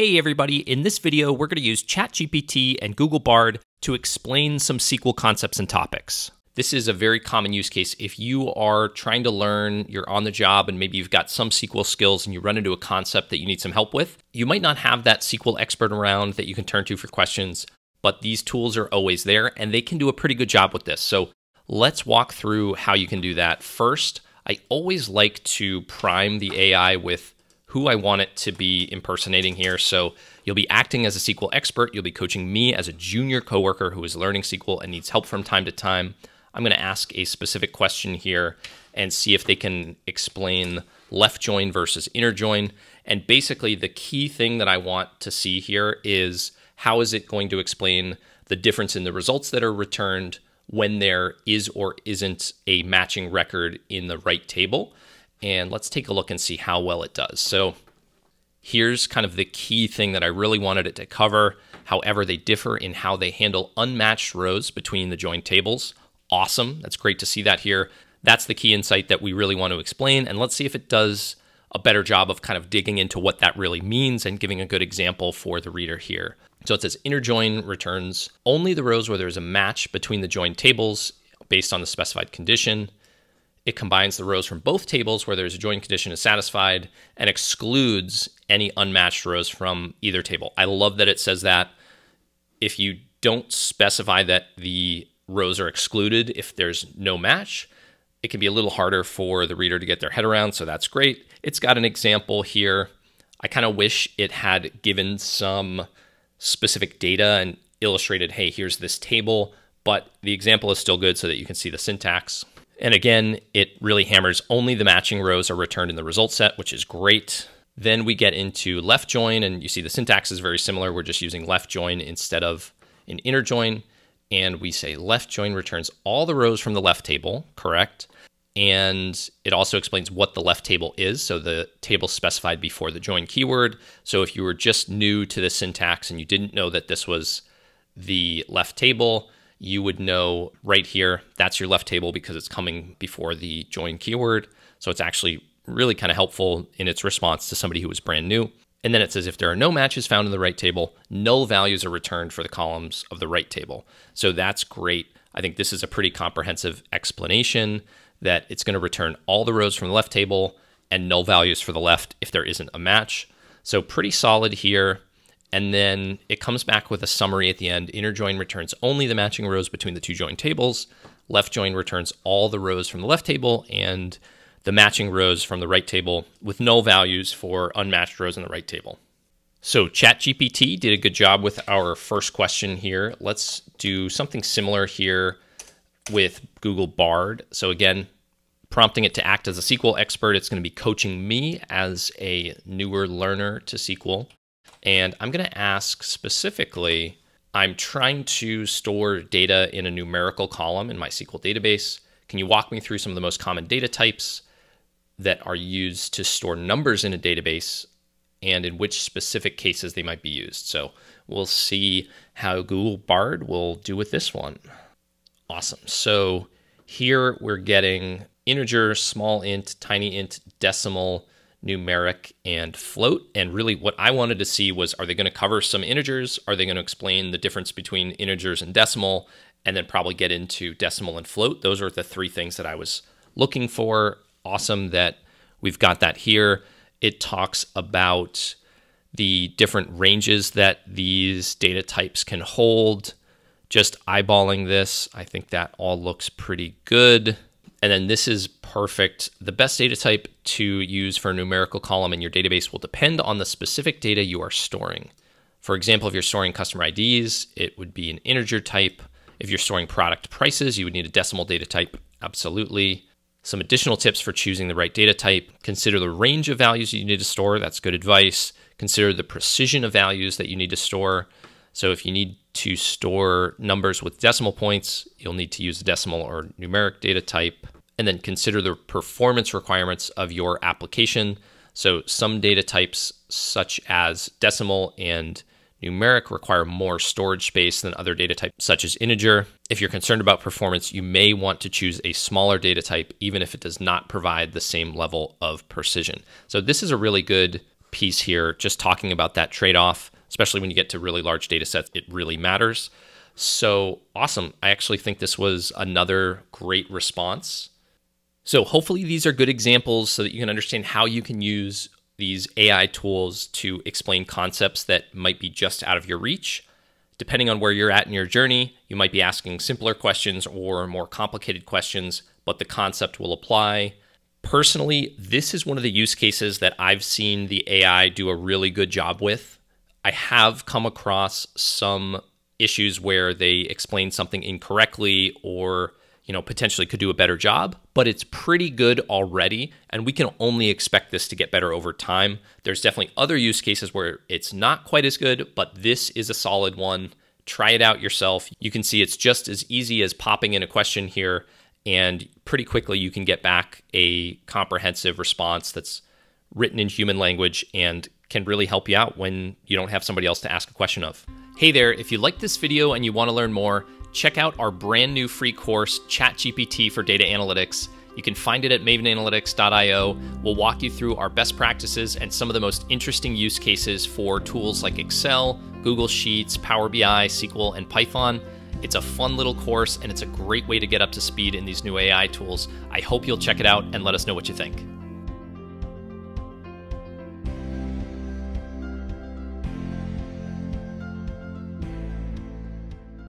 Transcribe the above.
Hey everybody, in this video, we're going to use ChatGPT and Google Bard to explain some SQL concepts and topics. This is a very common use case. If you are trying to learn, you're on the job, and maybe you've got some SQL skills and you run into a concept that you need some help with, you might not have that SQL expert around that you can turn to for questions, but these tools are always there and they can do a pretty good job with this. So let's walk through how you can do that. First, I always like to prime the AI with who I want it to be impersonating here. So you'll be acting as a SQL expert. You'll be coaching me as a junior coworker who is learning SQL and needs help from time to time. I'm going to ask a specific question here and see if they can explain left join versus inner join. And basically, the key thing that I want to see here is how is it going to explain the difference in the results that are returned when there is or isn't a matching record in the right table and let's take a look and see how well it does. So here's kind of the key thing that I really wanted it to cover. However, they differ in how they handle unmatched rows between the join tables. Awesome. That's great to see that here. That's the key insight that we really want to explain. And let's see if it does a better job of kind of digging into what that really means and giving a good example for the reader here. So it says inner join returns only the rows where there is a match between the joined tables based on the specified condition. It combines the rows from both tables where there's a join condition is satisfied and excludes any unmatched rows from either table. I love that it says that. If you don't specify that the rows are excluded if there's no match, it can be a little harder for the reader to get their head around, so that's great. It's got an example here. I kind of wish it had given some specific data and illustrated, hey, here's this table, but the example is still good so that you can see the syntax. And again, it really hammers only the matching rows are returned in the result set, which is great. Then we get into left join, and you see the syntax is very similar. We're just using left join instead of an inner join. And we say left join returns all the rows from the left table, correct? And it also explains what the left table is. So the table specified before the join keyword. So if you were just new to the syntax and you didn't know that this was the left table, you would know right here, that's your left table because it's coming before the join keyword. So it's actually really kind of helpful in its response to somebody who is brand new. And then it says if there are no matches found in the right table, null values are returned for the columns of the right table. So that's great. I think this is a pretty comprehensive explanation that it's going to return all the rows from the left table and null values for the left if there isn't a match. So pretty solid here and then it comes back with a summary at the end. Inner join returns only the matching rows between the two join tables. Left join returns all the rows from the left table and the matching rows from the right table with no values for unmatched rows in the right table. So ChatGPT did a good job with our first question here. Let's do something similar here with Google Bard. So again, prompting it to act as a SQL expert. It's going to be coaching me as a newer learner to SQL. And I'm going to ask specifically, I'm trying to store data in a numerical column in my SQL database. Can you walk me through some of the most common data types that are used to store numbers in a database and in which specific cases they might be used? So we'll see how Google Bard will do with this one. Awesome. So here we're getting integer, small int, tiny int, decimal, numeric and float. And really, what I wanted to see was are they going to cover some integers? Are they going to explain the difference between integers and decimal? And then probably get into decimal and float. Those are the three things that I was looking for. Awesome that we've got that here. It talks about the different ranges that these data types can hold. Just eyeballing this, I think that all looks pretty good and then this is perfect. The best data type to use for a numerical column in your database will depend on the specific data you are storing. For example, if you're storing customer IDs, it would be an integer type. If you're storing product prices, you would need a decimal data type, absolutely. Some additional tips for choosing the right data type consider the range of values you need to store, that's good advice. Consider the precision of values that you need to store. So if you need to store numbers with decimal points, you'll need to use decimal or numeric data type. And then consider the performance requirements of your application. So some data types, such as decimal and numeric, require more storage space than other data types, such as integer. If you're concerned about performance, you may want to choose a smaller data type, even if it does not provide the same level of precision. So this is a really good piece here, just talking about that trade off especially when you get to really large data sets, it really matters. So awesome. I actually think this was another great response. So hopefully these are good examples so that you can understand how you can use these AI tools to explain concepts that might be just out of your reach. Depending on where you're at in your journey, you might be asking simpler questions or more complicated questions, but the concept will apply. Personally, this is one of the use cases that I've seen the AI do a really good job with I have come across some issues where they explain something incorrectly or you know potentially could do a better job but it's pretty good already and we can only expect this to get better over time there's definitely other use cases where it's not quite as good but this is a solid one try it out yourself you can see it's just as easy as popping in a question here and pretty quickly you can get back a comprehensive response that's written in human language and can really help you out when you don't have somebody else to ask a question of. Hey there, if you like this video and you want to learn more, check out our brand new free course, ChatGPT for Data Analytics. You can find it at mavenanalytics.io. We'll walk you through our best practices and some of the most interesting use cases for tools like Excel, Google Sheets, Power BI, SQL, and Python. It's a fun little course and it's a great way to get up to speed in these new AI tools. I hope you'll check it out and let us know what you think.